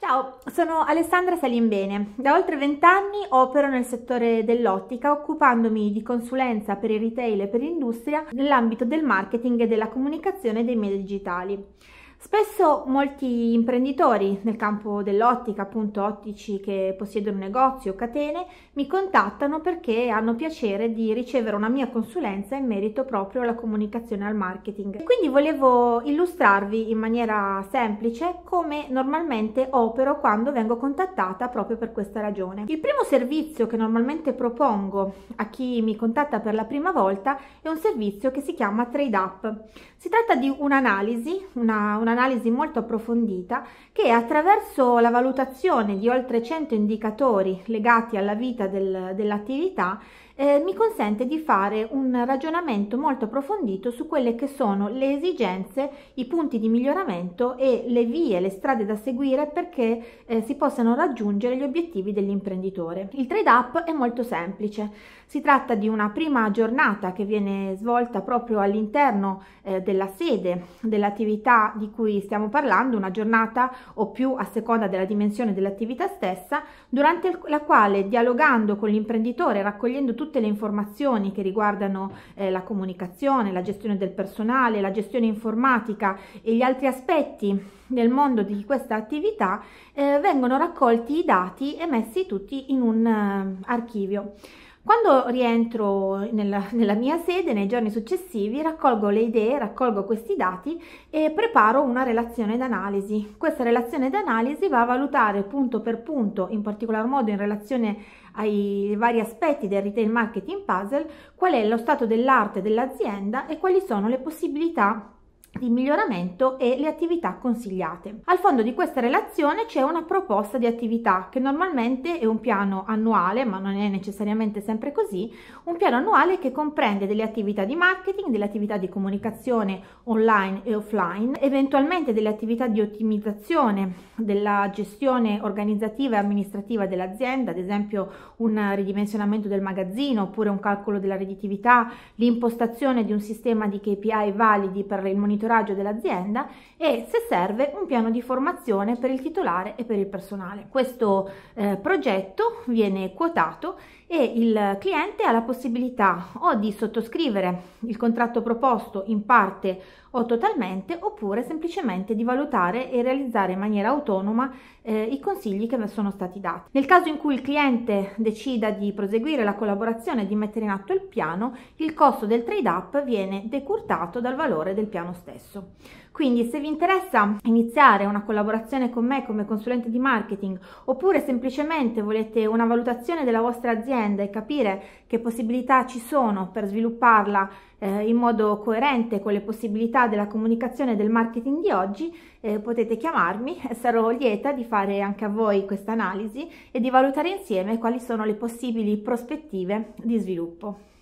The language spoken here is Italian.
Ciao, sono Alessandra Salimbene. Da oltre vent'anni opero nel settore dell'ottica occupandomi di consulenza per il retail e per l'industria nell'ambito del marketing e della comunicazione dei media digitali. Spesso molti imprenditori nel campo dell'ottica, appunto ottici che possiedono negozi o catene, mi contattano perché hanno piacere di ricevere una mia consulenza in merito proprio alla comunicazione al marketing. Quindi volevo illustrarvi in maniera semplice come normalmente opero quando vengo contattata proprio per questa ragione. Il primo servizio che normalmente propongo a chi mi contatta per la prima volta è un servizio che si chiama Trade Up. Si tratta di un'analisi, una, una un'analisi molto approfondita che attraverso la valutazione di oltre 100 indicatori legati alla vita del, dell'attività eh, mi consente di fare un ragionamento molto approfondito su quelle che sono le esigenze, i punti di miglioramento e le vie, le strade da seguire perché eh, si possano raggiungere gli obiettivi dell'imprenditore. Il trade up è molto semplice, si tratta di una prima giornata che viene svolta proprio all'interno eh, della sede dell'attività di cui stiamo parlando, una giornata o più a seconda della dimensione dell'attività stessa, durante la quale dialogando con l'imprenditore, raccogliendo tutti tutte le informazioni che riguardano eh, la comunicazione, la gestione del personale, la gestione informatica e gli altri aspetti nel mondo di questa attività, eh, vengono raccolti i dati e messi tutti in un eh, archivio. Quando rientro nella, nella, mia sede, nei giorni successivi, raccolgo le idee, raccolgo questi dati e preparo una relazione d'analisi. Questa relazione d'analisi va a valutare punto per punto, in particolar modo in relazione ai vari aspetti del retail marketing puzzle, qual è lo stato dell'arte dell'azienda e quali sono le possibilità di miglioramento e le attività consigliate. Al fondo di questa relazione c'è una proposta di attività che normalmente è un piano annuale, ma non è necessariamente sempre così, un piano annuale che comprende delle attività di marketing, delle attività di comunicazione online e offline, eventualmente delle attività di ottimizzazione della gestione organizzativa e amministrativa dell'azienda, ad esempio un ridimensionamento del magazzino oppure un calcolo della redditività, l'impostazione di un sistema di KPI validi per il monitoraggio monitoraggio dell'azienda e, se serve, un piano di formazione per il titolare e per il personale. Questo eh, progetto viene quotato e il cliente ha la possibilità o di sottoscrivere il contratto proposto in parte o totalmente oppure semplicemente di valutare e realizzare in maniera autonoma eh, i consigli che sono stati dati. Nel caso in cui il cliente decida di proseguire la collaborazione e di mettere in atto il piano, il costo del trade up viene decurtato dal valore del piano stesso stesso. Quindi se vi interessa iniziare una collaborazione con me come consulente di marketing oppure semplicemente volete una valutazione della vostra azienda e capire che possibilità ci sono per svilupparla eh, in modo coerente con le possibilità della comunicazione del marketing di oggi, eh, potete chiamarmi, e sarò lieta di fare anche a voi questa analisi e di valutare insieme quali sono le possibili prospettive di sviluppo.